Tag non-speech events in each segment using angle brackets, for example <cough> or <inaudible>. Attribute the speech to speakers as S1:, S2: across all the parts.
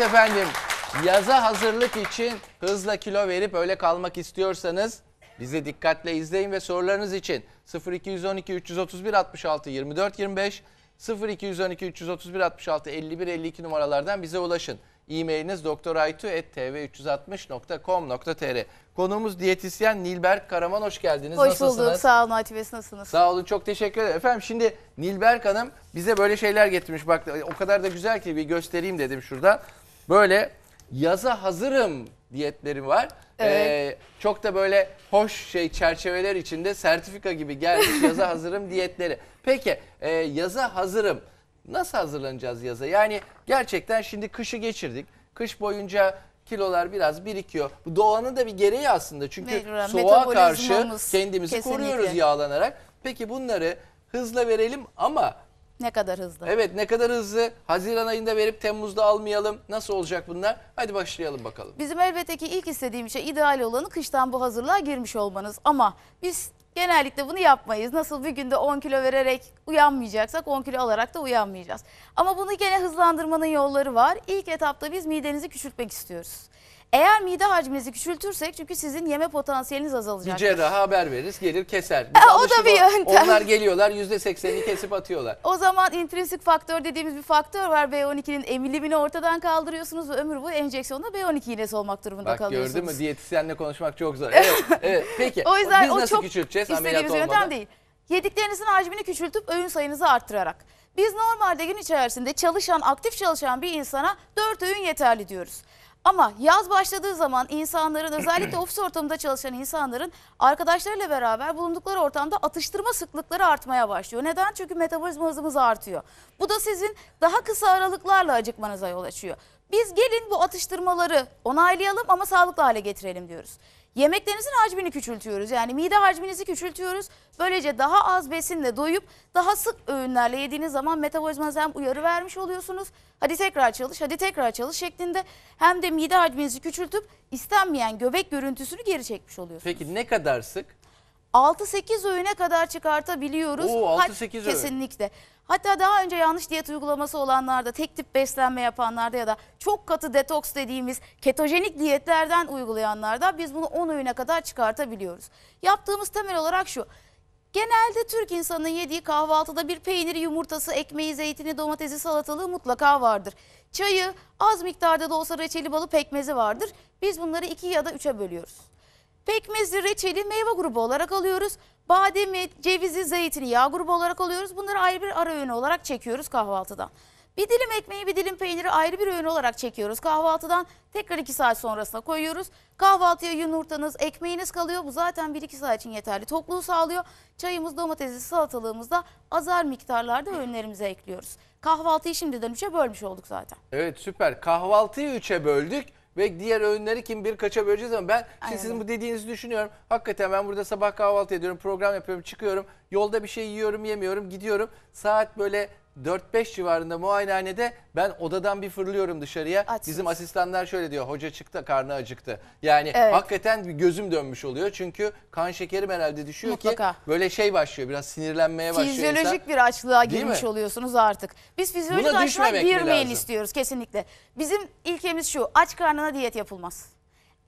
S1: efendim yaza hazırlık için hızla kilo verip öyle kalmak istiyorsanız bizi dikkatle izleyin ve sorularınız için 0212 331 66 24 25 0212 331 66 51 52 numaralardan bize ulaşın. E-mailiniz doktoraytu.tv360.com.tr Konuğumuz diyetisyen Nilber Karaman. Hoş geldiniz. Hoş Nasılsınız? bulduk.
S2: Sağ olun Aytu Nasılsınız?
S1: Sağ olun. Çok teşekkür ederim. Efendim şimdi Nilber Hanım bize böyle şeyler getirmiş. Bak o kadar da güzel ki bir göstereyim dedim şurada böyle yaza hazırım diyetlerim var. Ee, evet. Ee, çok da böyle hoş şey çerçeveler içinde sertifika gibi gelmiş <laughs> yaza hazırım diyetleri. Peki e, yaza hazırım. Nasıl hazırlanacağız yaza? Yani gerçekten şimdi kışı geçirdik. Kış boyunca kilolar biraz birikiyor. Bu doğanın da bir gereği aslında. Çünkü Mecburen, soğuğa karşı kendimizi kesinlikle. koruyoruz yağlanarak. Peki bunları hızla verelim ama
S2: ne kadar hızlı.
S1: Evet ne kadar hızlı. Haziran ayında verip Temmuz'da almayalım. Nasıl olacak bunlar? Hadi başlayalım bakalım.
S2: Bizim elbette ki ilk istediğim şey ideal olanı kıştan bu hazırlığa girmiş olmanız. Ama biz genellikle bunu yapmayız. Nasıl bir günde 10 kilo vererek uyanmayacaksak 10 kilo alarak da uyanmayacağız. Ama bunu gene hızlandırmanın yolları var. İlk etapta biz midenizi küçültmek istiyoruz. Eğer mide hacminizi küçültürsek çünkü sizin yeme potansiyeliniz azalacak. Bir
S1: cerraha haber veririz gelir keser. e, o da bir yöntem. Onlar geliyorlar %80'ini kesip atıyorlar.
S2: o zaman intrinsik faktör dediğimiz bir faktör var. B12'nin emilimini ortadan kaldırıyorsunuz ve ömür bu. enjeksiyonla B12 iğnesi olmak durumunda Bak, kalıyorsunuz. Gördün mü
S1: diyetisyenle konuşmak çok zor. Evet, <laughs> evet. peki o yüzden biz o nasıl çok küçülteceğiz ameliyat olmadan? yöntem
S2: değil. Yediklerinizin hacmini küçültüp öğün sayınızı arttırarak. Biz normalde gün içerisinde çalışan, aktif çalışan bir insana 4 öğün yeterli diyoruz. Ama yaz başladığı zaman insanların özellikle <clears throat> ofis ortamında çalışan insanların arkadaşlarıyla beraber bulundukları ortamda atıştırma sıklıkları artmaya başlıyor. Neden? Çünkü metabolizma hızımız artıyor. Bu da sizin daha kısa aralıklarla acıkmanıza yol açıyor. Biz gelin bu atıştırmaları onaylayalım ama sağlıklı hale getirelim diyoruz. Yemeklerinizin hacmini küçültüyoruz. Yani mide hacminizi küçültüyoruz. Böylece daha az besinle doyup daha sık öğünlerle yediğiniz zaman metabolizmanıza hem uyarı vermiş oluyorsunuz. Hadi tekrar çalış, hadi tekrar çalış şeklinde hem de mide hacminizi küçültüp istenmeyen göbek görüntüsünü geri çekmiş oluyorsunuz. Peki ne kadar sık? 6-8 öğüne kadar çıkartabiliyoruz. Oo, 6-8 öğün. Kesinlikle. Hatta daha önce yanlış diyet uygulaması olanlarda, tek tip beslenme yapanlarda ya da çok katı detoks dediğimiz ketojenik diyetlerden uygulayanlarda biz bunu 10 öğüne kadar çıkartabiliyoruz. Yaptığımız temel olarak şu. Genelde Türk insanının yediği kahvaltıda bir peyniri, yumurtası, ekmeği, zeytini, domatesi, salatalığı mutlaka vardır. Çayı, az miktarda da olsa reçeli balı pekmezi vardır. Biz bunları iki ya da üçe bölüyoruz pekmezli reçeli meyve grubu olarak alıyoruz. Bademi, cevizi, zeytini yağ grubu olarak alıyoruz. Bunları ayrı bir ara öğün olarak çekiyoruz kahvaltıdan. Bir dilim ekmeği bir dilim peyniri ayrı bir öğün olarak çekiyoruz kahvaltıdan. Tekrar 2 saat sonrasına koyuyoruz. Kahvaltıya yumurtanız, ekmeğiniz kalıyor. Bu zaten 1-2 saat için yeterli. Tokluğu sağlıyor. Çayımız, domatesli salatalığımızda azar miktarlarda öğünlerimize ekliyoruz. Kahvaltıyı şimdiden 3'e bölmüş olduk zaten.
S1: Evet süper. Kahvaltıyı 3'e böldük ve diğer öğünleri kim bir kaça böleceğiz ama ben şimdi Aynen. sizin bu dediğinizi düşünüyorum. Hakikaten ben burada sabah kahvaltı ediyorum, program yapıyorum, çıkıyorum. Yolda bir şey yiyorum, yemiyorum, gidiyorum. Saat böyle 4-5 civarında muayenehanede ben odadan bir fırlıyorum dışarıya. Açsınız. Bizim asistanlar şöyle diyor hoca çıktı karnı acıktı. Yani evet. hakikaten bir gözüm dönmüş oluyor. Çünkü kan şekerim herhalde düşüyor Mutlaka. ki böyle şey başlıyor biraz sinirlenmeye başlıyor Fizyolojik insan.
S2: bir açlığa Değil girmiş mi? oluyorsunuz artık. Biz fizyolojik Buna açlığa girmeyin istiyoruz kesinlikle. Bizim ilkemiz şu aç karnına diyet yapılmaz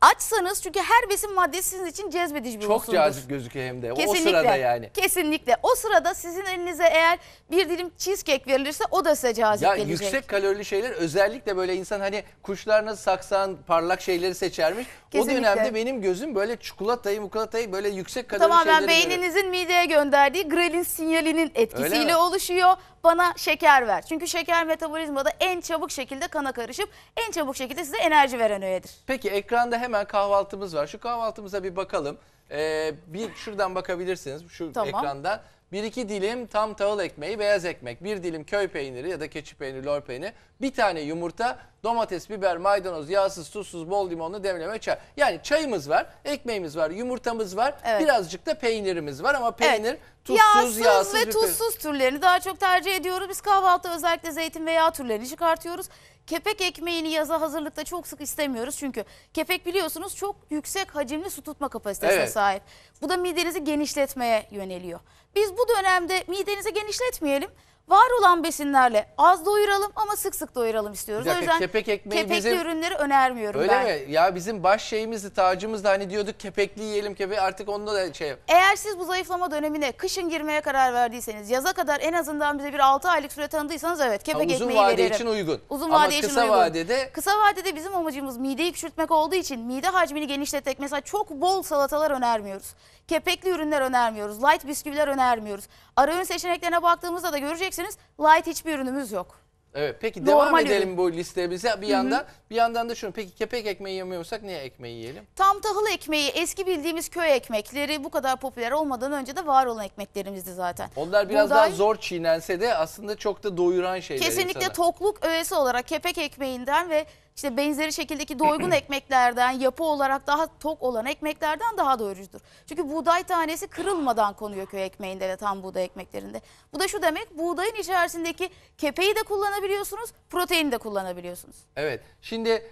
S2: açsanız çünkü her besin maddesi sizin için cezbedici bir Çok unsurdur. cazip
S1: gözüküyor hem de Kesinlikle. o sırada yani.
S2: Kesinlikle. O sırada sizin elinize eğer bir dilim cheesecake verilirse o da size cazip ya, gelecek. Yüksek
S1: kalorili şeyler özellikle böyle insan hani kuşlar nasıl saksan parlak şeyleri seçermiş. Kesinlikle. O dönemde benim gözüm böyle çikolatayı mukolatayı böyle yüksek kalorili Tamamen şeyleri. Tamamen
S2: beyninizin böyle... mideye gönderdiği grelin sinyalinin etkisiyle oluşuyor bana şeker ver. Çünkü şeker metabolizmada en çabuk şekilde kana karışıp en çabuk şekilde size enerji veren öğedir.
S1: Peki ekranda hemen kahvaltımız var. Şu kahvaltımıza bir bakalım. Ee, bir şuradan bakabilirsiniz şu Tamam. ekrandan bir iki dilim tam tahıl ekmeği, beyaz ekmek, bir dilim köy peyniri ya da keçi peyniri, lor peyniri, bir tane yumurta, domates, biber, maydanoz, yağsız, tuzsuz, bol limonlu demleme çay. Yani çayımız var, ekmeğimiz var, yumurtamız var, Evet. birazcık da peynirimiz var ama peynir tuzsuz, yağsız, yağsız, ve tuzsuz
S2: türlerini daha çok tercih ediyoruz. Biz kahvaltıda özellikle zeytin veya türlerini çıkartıyoruz. Kepek ekmeğini yaza hazırlıkta çok sık istemiyoruz. Çünkü kepek biliyorsunuz çok yüksek hacimli su tutma kapasitesine Evet. sahip. Bu da midenizi genişletmeye yöneliyor. Biz bu dönemde midenizi genişletmeyelim var olan besinlerle az doyuralım ama sık sık doyuralım istiyoruz. Bir dakika, o yüzden kepek ekmeği kepekli bizim- ürünleri önermiyorum Öyle ben. mi?
S1: Ya bizim baş şeyimizdi, tacımızdı hani diyorduk kepekli yiyelim kepeği artık onda da şey
S2: Eğer siz bu zayıflama dönemine kışın girmeye karar verdiyseniz, yaza kadar en azından bize bir 6 aylık süre tanıdıysanız evet kepek uzun ekmeği vade için uygun. Uzun Ama vade için kısa uygun. vadede- Kısa vadede bizim amacımız mideyi küçültmek olduğu için mide hacmini genişletmek. Mesela çok bol salatalar önermiyoruz. Kepekli ürünler önermiyoruz. Light bisküviler önermiyoruz. Ara öğün seçeneklerine baktığımızda da göreceksiniz göreceksiniz. Light hiçbir ürünümüz yok.
S1: Evet peki devam edelim ürün. bu bize bir yandan. Hı -hı. Bir yandan da şunu peki kepek ekmeği yemiyorsak niye ekmeği yiyelim?
S2: Tam tahıl ekmeği eski bildiğimiz köy ekmekleri bu kadar popüler olmadan önce de var olan ekmeklerimizdi zaten. Onlar biraz Buğday, daha
S1: zor çiğnense de aslında çok da doyuran şeyler Kesinlikle insana.
S2: tokluk öğesi olarak kepek ekmeğinden ve işte benzeri şekildeki doygun <clears throat> ekmeklerden yapı olarak daha tok olan ekmeklerden daha doyurucudur. Çünkü buğday tanesi kırılmadan konuyor köy ekmeğinde de tam buğday ekmeklerinde. Bu da şu demek buğdayın içerisindeki kepeği de kullanabiliyorsunuz proteini de kullanabiliyorsunuz.
S1: Evet şimdi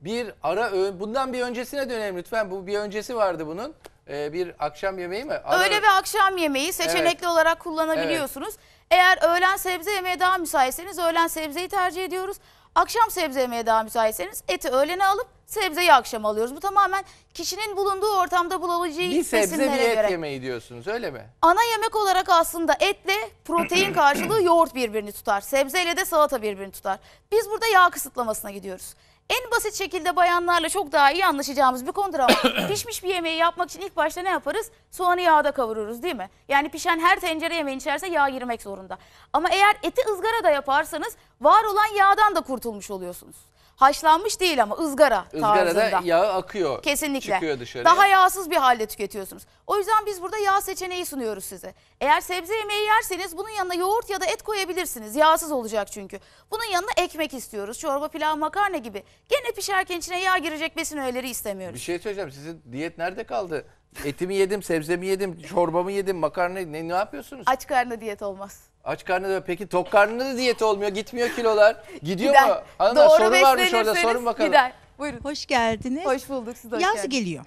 S1: bir ara öğün bundan bir öncesine dönelim lütfen bu bir öncesi vardı bunun. Ee, bir akşam yemeği mi? Ara... Öğle ve
S2: akşam yemeği seçenekli evet. olarak kullanabiliyorsunuz. Evet. Eğer öğlen sebze yemeye daha müsaitseniz öğlen sebzeyi tercih ediyoruz. Akşam sebze yemeye daha müsaitseniz eti öğlene alıp sebzeyi akşam alıyoruz. Bu tamamen kişinin bulunduğu ortamda bulabileceği Bir sebze bir et göre.
S1: yemeği diyorsunuz öyle mi?
S2: Ana yemek olarak aslında etle protein <clears throat> karşılığı yoğurt birbirini tutar. Sebzeyle de salata birbirini tutar. Biz burada yağ kısıtlamasına gidiyoruz en basit şekilde bayanlarla çok daha iyi anlaşacağımız bir konudur ama <coughs> pişmiş bir yemeği yapmak için ilk başta ne yaparız? Soğanı yağda kavururuz değil mi? Yani pişen her tencere yemeğin içerisinde yağ girmek zorunda. Ama eğer eti ızgara da yaparsanız var olan yağdan da kurtulmuş oluyorsunuz. Haşlanmış değil ama ızgara Izgarada tarzında. yağı
S1: akıyor. Kesinlikle. Çıkıyor dışarıya. Daha
S2: yağsız bir halde tüketiyorsunuz. O yüzden biz burada yağ seçeneği sunuyoruz size. Eğer sebze yemeği yerseniz bunun yanına yoğurt ya da et koyabilirsiniz. Yağsız olacak çünkü. Bunun yanına ekmek istiyoruz. Çorba, pilav, makarna gibi. Gene pişerken içine yağ girecek besin öğeleri istemiyoruz. Bir şey söyleyeceğim. Sizin
S1: diyet nerede kaldı? Etimi yedim, sebzemi yedim, çorbamı yedim, makarna ne, ne yapıyorsunuz?
S2: Aç karnına diyet olmaz.
S1: Aç karnına da peki tok karnına da diyet olmuyor. Gitmiyor kilolar. Gidiyor Gider. mu? Hanımlar Doğru soru varmış orada sorun bakalım. Gider.
S2: Buyurun. Hoş geldiniz. Hoş bulduk siz de hoş Yaz geldiniz. geliyor.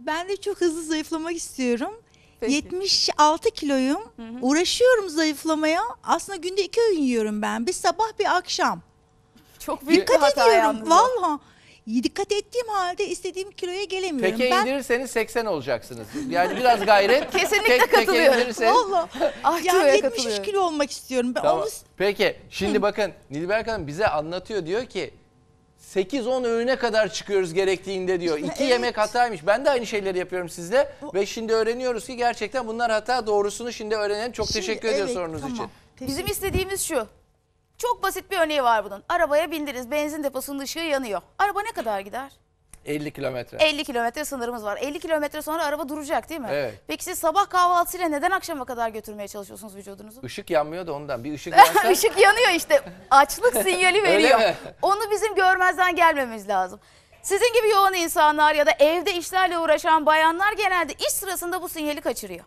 S2: Ben de çok hızlı zayıflamak istiyorum. Peki. 76 kiloyum. hı. Uğraşıyorum zayıflamaya. Aslında günde iki öğün yiyorum ben. Bir sabah bir akşam. Çok büyük bir Dikkat hata ediyorum. yalnız. Valla dikkat ettiğim halde istediğim kiloya gelemiyorum. Peke ben... indirirseniz 80
S1: olacaksınız. Yani biraz gayret. <laughs> Kesinlikle tek, katılıyorum. Indirirseniz... Valla.
S2: <laughs> Ah, yani 73 kilo olmak istiyorum.
S1: Ben tamam. omuz... Peki şimdi Hı. bakın Nilberk Hanım bize anlatıyor diyor ki 8-10 öğüne kadar çıkıyoruz gerektiğinde diyor. İki evet. yemek hataymış. Ben de aynı şeyleri yapıyorum sizde. O... Ve şimdi öğreniyoruz ki gerçekten bunlar hata doğrusunu şimdi öğrenelim. Çok şimdi, teşekkür evet, ediyoruz sorunuz tamam. için.
S2: Bizim istediğimiz şu. Çok basit bir örneği var bunun. Arabaya bindiniz. Benzin deposunun ışığı yanıyor. Araba ne kadar gider?
S1: 50 kilometre. 50
S2: kilometre sınırımız var. 50 kilometre sonra araba duracak değil mi? Evet. Peki siz sabah kahvaltısıyla neden akşama kadar götürmeye çalışıyorsunuz vücudunuzu?
S1: Işık yanmıyor da ondan. Bir ışık <laughs> yansa...
S2: Işık yanıyor işte. Açlık sinyali veriyor. mi? Onu bizim görmezden gelmemiz lazım. Sizin gibi yoğun insanlar ya da evde işlerle uğraşan bayanlar genelde iş sırasında bu sinyali kaçırıyor.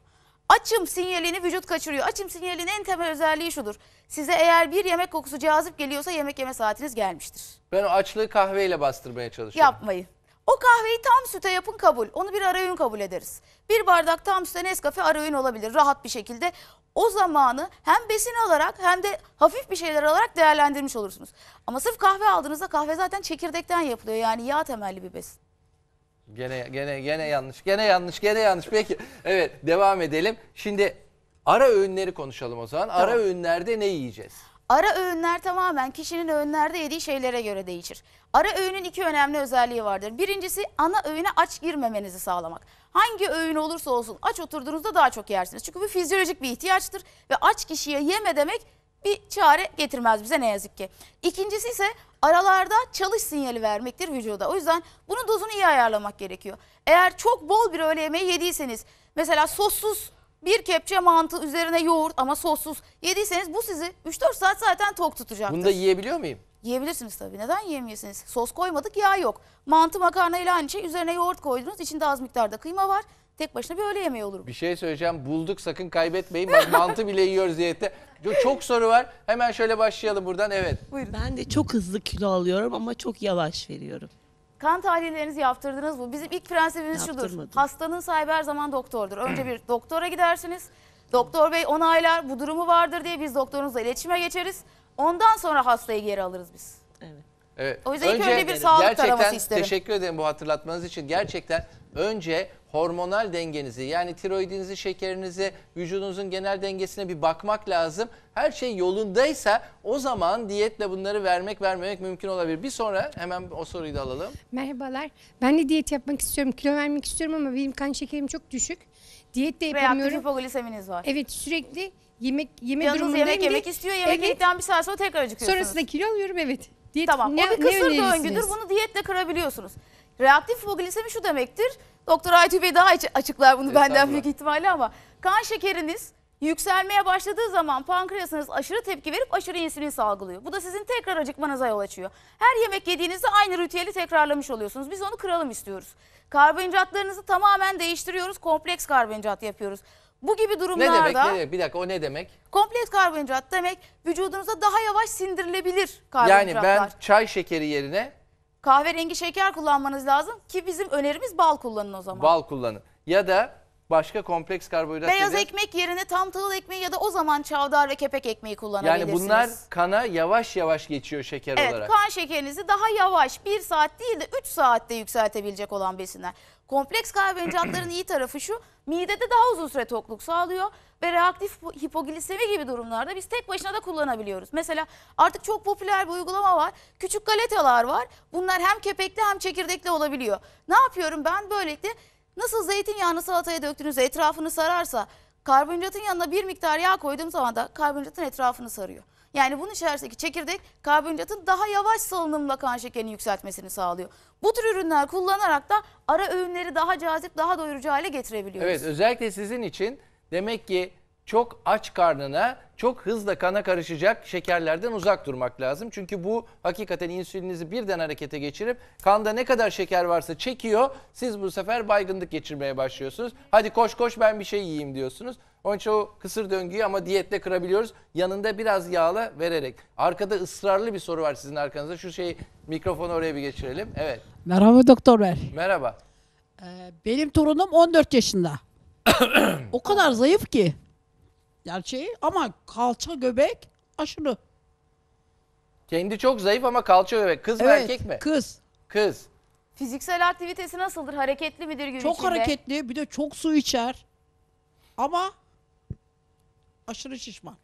S2: Açım sinyalini vücut kaçırıyor. Açım sinyalinin en temel özelliği şudur. Size eğer bir yemek kokusu cazip geliyorsa yemek yeme saatiniz gelmiştir.
S1: Ben o açlığı kahveyle bastırmaya çalışıyorum.
S2: Yapmayın. O kahveyi tam süte yapın kabul. Onu bir ara öğün kabul ederiz. Bir bardak tam süte Nescafe ara öğün olabilir rahat bir şekilde. O zamanı hem besin olarak hem de hafif bir şeyler olarak değerlendirmiş olursunuz. Ama sırf kahve aldığınızda kahve zaten çekirdekten yapılıyor. Yani yağ temelli bir besin.
S1: Gene gene gene yanlış. Gene yanlış. Gene yanlış. Peki. Evet, devam edelim. Şimdi ara öğünleri konuşalım o zaman. Ara Tamam. öğünlerde ne yiyeceğiz?
S2: Ara öğünler tamamen kişinin öğünlerde yediği şeylere göre değişir. Ara öğünün iki önemli özelliği vardır. Birincisi ana öğüne aç girmemenizi sağlamak. Hangi öğün olursa olsun aç oturduğunuzda daha çok yersiniz. Çünkü bu fizyolojik bir ihtiyaçtır ve aç kişiye yeme demek bir çare getirmez bize ne yazık ki. İkincisi ise aralarda çalış sinyali vermektir vücuda. O yüzden bunun dozunu iyi ayarlamak gerekiyor. Eğer çok bol bir öğle yemeği yediyseniz mesela sossuz bir kepçe mantı üzerine yoğurt ama sossuz yediyseniz bu sizi 3-4 saat zaten tok tutacaktır. Bunu da yiyebiliyor muyum? Yiyebilirsiniz tabii. Neden yiyemiyorsunuz? Sos koymadık, yağ yok. Mantı makarna ile aynı şey. Üzerine yoğurt koydunuz. İçinde az miktarda kıyma var. Tek başına bir öğle yemeği olur
S1: Bir şey söyleyeceğim. Bulduk sakın kaybetmeyin. Bak mantı bile yiyoruz diyette. Çok soru var. Hemen şöyle başlayalım buradan. Evet. Buyurun. Ben de çok hızlı kilo alıyorum ama
S2: çok yavaş veriyorum. Kan tahlillerinizi yaptırdınız mı? Bizim ilk prensibimiz şudur. Hastanın sahibi her zaman doktordur. Önce bir doktora gidersiniz. Doktor bey onaylar bu durumu vardır diye biz doktorunuzla iletişime geçeriz. Ondan sonra hastayı geri alırız biz. Evet.
S1: Evet. O yüzden ilk önce bir sağlık taraması gerçekten teşekkür ederim bu hatırlatmanız için. Gerçekten önce hormonal dengenizi yani tiroidinizi, şekerinizi, vücudunuzun genel dengesine bir bakmak lazım. Her şey yolundaysa o zaman diyetle bunları vermek vermemek mümkün olabilir. Bir sonra hemen o soruyu da alalım.
S2: Merhabalar. Ben de diyet yapmak istiyorum. Kilo vermek istiyorum ama benim kan şekerim çok düşük. Diyet de yapamıyorum. Reaktif hipogliseminiz var. Evet sürekli yemek yeme Canınız durumundayım. yemek yemek istiyor. Yemek evet. yedikten bir saat sonra tekrar acıkıyorsunuz. Sonrasında kilo alıyorum evet. Diyet, tamam ne, o bir kısır döngüdür. Bunu diyetle kırabiliyorsunuz. Reaktif hipoglisemi şu demektir Doktor Aytu Bey daha açıklar bunu benden büyük ihtimalle ama kan şekeriniz yükselmeye başladığı zaman pankreasınız aşırı tepki verip aşırı insülin salgılıyor. Bu da sizin tekrar acıkmanıza yol açıyor. Her yemek yediğinizde aynı ritüeli tekrarlamış oluyorsunuz. Biz onu kıralım istiyoruz. Karbonhidratlarınızı tamamen değiştiriyoruz. Kompleks karbonhidrat yapıyoruz. Bu gibi durumlarda... Ne demek, ne demek?
S1: Bir dakika o ne demek?
S2: Kompleks karbonhidrat demek vücudunuza daha yavaş sindirilebilir karbonhidratlar. Yani
S1: ben çay şekeri yerine
S2: kahverengi şeker kullanmanız lazım ki bizim önerimiz bal kullanın o zaman. Bal
S1: kullanın. Ya da başka kompleks karbonhidrat Beyaz nedir?
S2: ekmek yerine tam tahıl ekmeği ya da o zaman çavdar ve kepek ekmeği kullanabilirsiniz. Yani bunlar
S1: kana yavaş yavaş geçiyor şeker evet, olarak. Evet
S2: kan şekerinizi daha yavaş 1 saat değil de 3 saatte yükseltebilecek olan besinler. Kompleks karbonhidratların iyi tarafı şu midede daha uzun süre tokluk sağlıyor ve reaktif hipoglisemi gibi durumlarda biz tek başına da kullanabiliyoruz. Mesela artık çok popüler bir uygulama var. Küçük galetalar var. Bunlar hem kepekli hem çekirdekli olabiliyor. Ne yapıyorum ben böylelikle nasıl zeytinyağını salataya döktüğünüzde etrafını sararsa karbonhidratın yanına bir miktar yağ koyduğum zaman da karbonhidratın etrafını sarıyor. Yani bunun içerisindeki çekirdek karbonhidratın daha yavaş salınımla kan şekerini yükseltmesini sağlıyor. Bu tür ürünler kullanarak da ara öğünleri daha cazip, daha doyurucu hale getirebiliyoruz. Evet
S1: özellikle sizin için demek ki çok aç karnına çok hızla kana karışacak şekerlerden uzak durmak lazım. Çünkü bu hakikaten insülinizi birden harekete geçirip kanda ne kadar şeker varsa çekiyor. Siz bu sefer baygınlık geçirmeye başlıyorsunuz. Hadi koş koş ben bir şey yiyeyim diyorsunuz. Onun için o kısır döngüyü ama diyetle kırabiliyoruz. Yanında biraz yağla vererek. Arkada ısrarlı bir soru var sizin arkanızda. Şu şeyi mikrofonu oraya bir geçirelim. Evet.
S2: Merhaba doktor bey. Merhaba. Ee, benim torunum 14 yaşında. <coughs> o kadar zayıf ki
S1: gerçeği ama kalça göbek aşırı. Kendi çok zayıf ama kalça göbek. Kız mı erkek mi? Kız. Kız.
S2: Fiziksel aktivitesi nasıldır? Hareketli midir gün Çok hareketli
S1: bir de çok su içer. Ama aşırı şişman.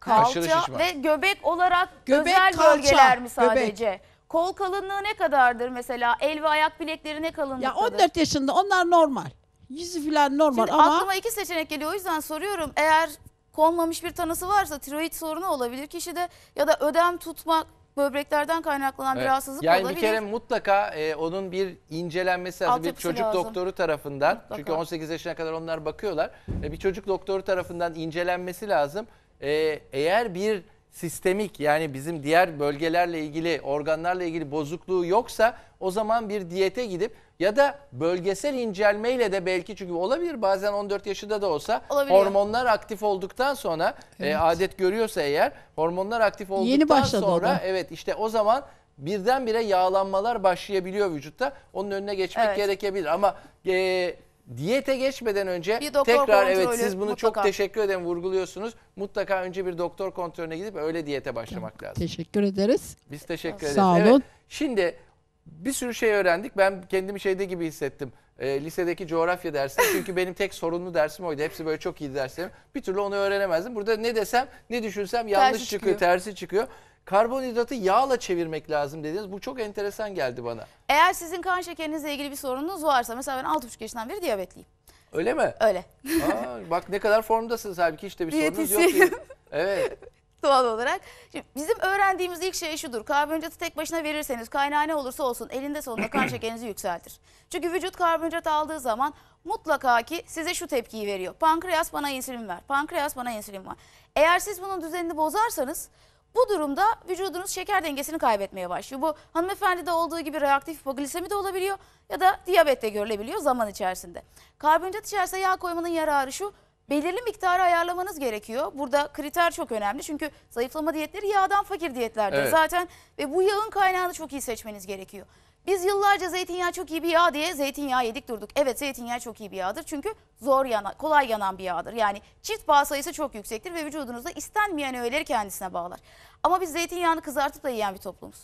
S2: Kalça şişman. ve göbek olarak Göbek, özel kalça, bölgeler mi sadece? Kol kalınlığı ne kadardır mesela? El ve ayak bilekleri ne kalınlıktadır? Ya 14 yaşında onlar normal. Yüzü falan normal Şimdi ama... Aklıma iki seçenek geliyor o yüzden soruyorum. Eğer konmamış bir tanısı varsa tiroid sorunu olabilir kişide ya da ödem tutmak böbreklerden kaynaklanan bir rahatsızlık yani olabilir. bir kere
S1: mutlaka e, onun bir incelenmesi lazım. Bir çocuk lazım. doktoru tarafından. Mutlaka. Çünkü 18 yaşına kadar onlar bakıyorlar. E, bir çocuk doktoru tarafından incelenmesi lazım. E, eğer bir sistemik yani bizim diğer bölgelerle ilgili organlarla ilgili bozukluğu yoksa o zaman bir diyete gidip ya da bölgesel incelmeyle de belki çünkü olabilir bazen 14 yaşında da olsa Olabiliyor. hormonlar aktif olduktan sonra e, evet. e, adet görüyorsa eğer hormonlar aktif olduktan Yeni başladı sonra da. evet işte o zaman birdenbire yağlanmalar başlayabiliyor vücutta. Onun önüne geçmek evet. gerekebilir ama e, diyete geçmeden önce Bir doktor tekrar evet siz bunu mutlaka. çok teşekkür ederim vurguluyorsunuz. Mutlaka önce bir doktor kontrolüne gidip öyle diyete başlamak lazım. Teşekkür ederiz. Biz teşekkür ederiz. Sağ Evet, şimdi bir sürü şey öğrendik. Ben kendimi şeyde gibi hissettim. Ee, lisedeki coğrafya dersi. <laughs> Çünkü benim tek sorunlu dersim oydu. Hepsi böyle çok iyi derslerim. Bir türlü onu öğrenemezdim. Burada ne desem, ne düşünsem yanlış Tersi çıkıyor, çıkıyor. tersi çıkıyor karbonhidratı yağla çevirmek lazım dediniz. Bu çok enteresan geldi bana.
S2: Eğer sizin kan şekerinizle ilgili bir sorununuz varsa mesela ben 6,5 yaşından beri diyabetliyim.
S1: Öyle mi? Öyle. Aa, bak ne kadar formdasınız halbuki işte bir sorunuz yok. Diye.
S2: Evet. <laughs> Doğal olarak. Şimdi bizim öğrendiğimiz ilk şey şudur. Karbonhidratı tek başına verirseniz kaynağı ne olursa olsun elinde sonunda kan <clears throat> şekerinizi yükseltir. Çünkü vücut karbonhidrat aldığı zaman mutlaka ki size şu tepkiyi veriyor. Pankreas bana insülin ver. Pankreas bana insülin ver. Eğer siz bunun düzenini bozarsanız bu durumda vücudunuz şeker dengesini kaybetmeye başlıyor. Bu hanımefendi de olduğu gibi reaktif hipoglisemi de olabiliyor ya da diyabet de görülebiliyor zaman içerisinde. Karbonhidrat içerisinde yağ koymanın yararı şu belirli miktarı ayarlamanız gerekiyor. Burada kriter çok önemli çünkü zayıflama diyetleri yağdan fakir diyetlerdir evet. zaten ve bu yağın kaynağını çok iyi seçmeniz gerekiyor. Biz yıllarca zeytinyağı çok iyi bir yağ diye zeytinyağı yedik durduk. Evet zeytinyağı çok iyi bir yağdır çünkü zor yana, kolay yanan bir yağdır. Yani çift bağ sayısı çok yüksektir ve vücudunuzda istenmeyen öğeleri kendisine bağlar. Ama biz zeytinyağını kızartıp da yiyen bir toplumuz.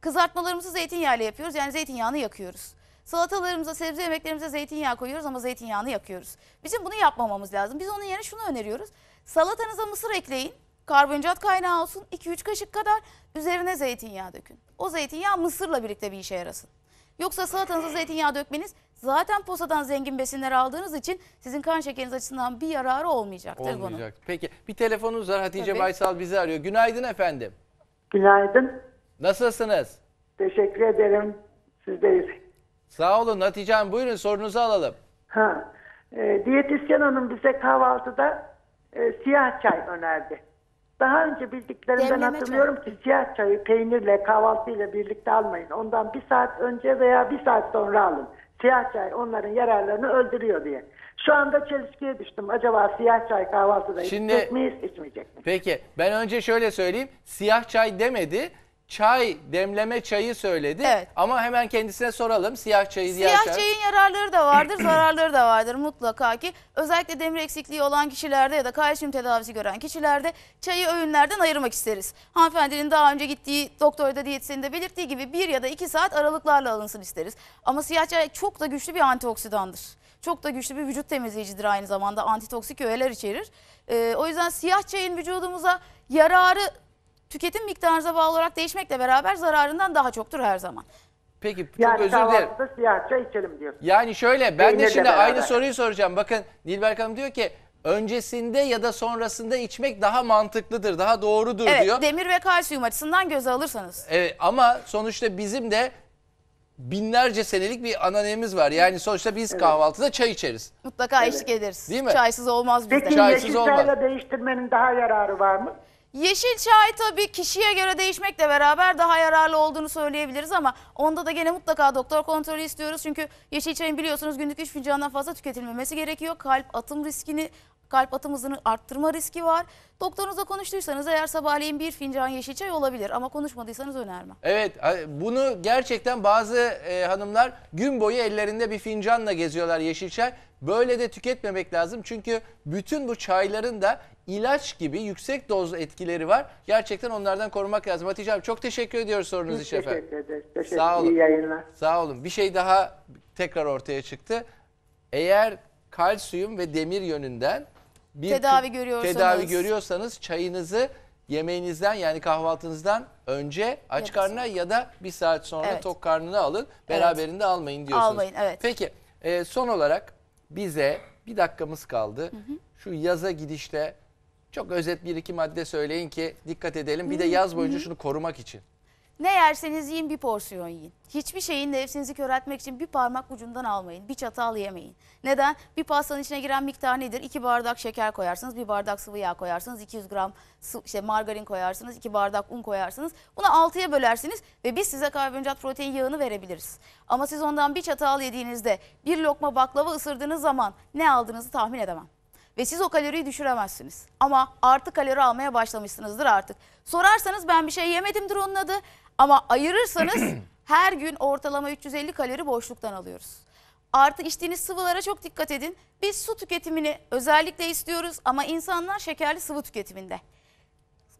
S2: Kızartmalarımızı zeytinyağıyla yapıyoruz yani zeytinyağını yakıyoruz. Salatalarımıza, sebze yemeklerimize zeytinyağı koyuyoruz ama zeytinyağını yakıyoruz. Bizim bunu yapmamamız lazım. Biz onun yerine şunu öneriyoruz. Salatanıza mısır ekleyin. Karbonhidrat kaynağı olsun 2-3 kaşık kadar üzerine zeytinyağı dökün. O zeytinyağı mısırla birlikte bir işe yarasın. Yoksa salatanıza zeytinyağı dökmeniz zaten posadan zengin besinler aldığınız için sizin kan şekeriniz açısından bir yararı olmayacaktır Olmayacak.
S1: bunun. Peki bir telefonunuz var Hatice Tabii. Baysal bizi arıyor. Günaydın efendim.
S2: Günaydın.
S1: Nasılsınız? Teşekkür ederim. Sizdeyiz. Sağ olun Hatice Hanım buyurun sorunuzu alalım. Ha. E, diyetisyen hanım bize kahvaltıda e, siyah çay önerdi. Daha önce bildiklerimden Demleme hatırlıyorum çay. ki siyah çayı peynirle kahvaltıyla birlikte almayın. Ondan bir saat önce veya bir saat sonra alın. Siyah çay onların yararlarını öldürüyor diye. Şu anda çelişkiye düştüm. Acaba siyah çay kahvaltıda Şimdi, içecek miyiz, içmeyecek miyiz? Peki ben önce şöyle söyleyeyim. Siyah çay demedi çay, demleme çayı söyledi. Evet. Ama hemen kendisine soralım. Siyah çayı, diğer Siyah çayın
S2: yararları da vardır, <clears throat> zararları da vardır mutlaka ki. Özellikle demir eksikliği olan kişilerde ya da kalsiyum tedavisi gören kişilerde çayı öğünlerden ayırmak isteriz. Hanımefendinin daha önce gittiği doktorda diyetisyeninde belirttiği gibi bir ya da iki saat aralıklarla alınsın isteriz. Ama siyah çay çok da güçlü bir antioksidandır. Çok da güçlü bir vücut temizleyicidir aynı zamanda antitoksik öğeler içerir. Ee, o yüzden siyah çayın vücudumuza yararı tüketim miktarınıza bağlı olarak değişmekle beraber zararından daha çoktur her zaman.
S1: Peki çok yani özür dilerim.
S2: Yani siyah çay içelim diyorsun.
S1: Yani şöyle ben Peynirle de şimdi beraber. aynı soruyu soracağım. Bakın Nilberk Hanım diyor ki öncesinde ya da sonrasında içmek daha mantıklıdır, daha doğrudur evet, diyor.
S2: demir ve kalsiyum açısından göze alırsanız.
S1: Evet ama sonuçta bizim de binlerce senelik bir ananemiz var. Yani sonuçta biz evet. kahvaltıda çay içeriz.
S2: Mutlaka evet. eşlik ederiz. Değil mi? Çaysız olmaz bizde. Peki Çaysız yeşillerle olmaz. değiştirmenin daha yararı var mı? Yeşil çay tabii kişiye göre değişmekle beraber daha yararlı olduğunu söyleyebiliriz ama onda da gene mutlaka doktor kontrolü istiyoruz. Çünkü yeşil çayın biliyorsunuz günlük 3 fincandan fazla tüketilmemesi gerekiyor. Kalp atım riskini kalp atımızını arttırma riski var. Doktorunuza konuştuysanız eğer sabahleyin bir fincan yeşil çay olabilir ama konuşmadıysanız önerme.
S1: Evet bunu gerçekten bazı e, hanımlar gün boyu ellerinde bir fincanla geziyorlar yeşil çay. Böyle de tüketmemek lazım çünkü bütün bu çayların da ilaç gibi yüksek doz etkileri var. Gerçekten onlardan korumak lazım. Hatice abi çok teşekkür ediyoruz sorunuz için efendim. Teşekkür ederiz. Teşekkür Sağ olun. İyi yayınlar. Sağ olun. Bir şey daha tekrar ortaya çıktı. Eğer kalsiyum ve demir yönünden bir Tedavi görüyorsanız. tedavi görüyorsanız çayınızı yemeğinizden yani kahvaltınızdan önce aç Yapasın. karnına ya da bir saat sonra Evet. tok karnına alın. Beraberinde almayın diyorsunuz. Almayın, evet. Peki e, son olarak bize bir dakikamız kaldı. Şu yaza gidişte çok özet bir iki madde söyleyin ki dikkat edelim. Bir de yaz boyunca şunu korumak için.
S2: Ne yerseniz yiyin bir porsiyon yiyin. Hiçbir şeyin nefsinizi kör etmek için bir parmak ucundan almayın. Bir çatal yemeyin. Neden? Bir pastanın içine giren miktar nedir? İki bardak şeker koyarsınız, bir bardak sıvı yağ koyarsınız, 200 gram işte margarin koyarsınız, iki bardak un koyarsınız. Bunu altıya bölersiniz ve biz size karbonhidrat protein yağını verebiliriz. Ama siz ondan bir çatal yediğinizde, bir lokma baklava ısırdığınız zaman ne aldığınızı tahmin edemem ve siz o kaloriyi düşüremezsiniz. Ama artı kalori almaya başlamışsınızdır artık. Sorarsanız ben bir şey yemedimdir onun adı ama ayırırsanız <clears throat> her gün ortalama 350 kalori boşluktan alıyoruz. Artı içtiğiniz sıvılara çok dikkat edin. Biz su tüketimini özellikle istiyoruz ama insanlar şekerli sıvı tüketiminde.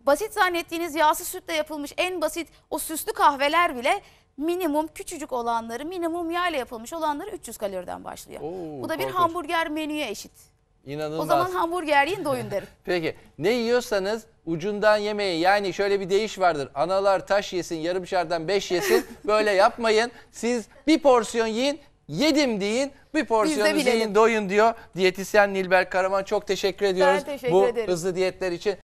S2: Basit zannettiğiniz yağsız sütle yapılmış en basit o süslü kahveler bile minimum küçücük olanları minimum yağ yapılmış olanları 300 kaloriden başlıyor. Oo, Bu da bir korkunç. hamburger menüye eşit.
S1: İnanılmaz. O zaman
S2: hamburger yiyin doyun derim.
S1: <laughs> Peki ne yiyorsanız ucundan yemeği yani şöyle bir değiş vardır. Analar taş yesin yarım şardan beş yesin böyle yapmayın. Siz bir porsiyon yiyin yedim deyin bir porsiyon yiyin doyun diyor. Diyetisyen Nilber Karaman çok teşekkür ediyoruz. Ben teşekkür Bu ederim. hızlı diyetler için.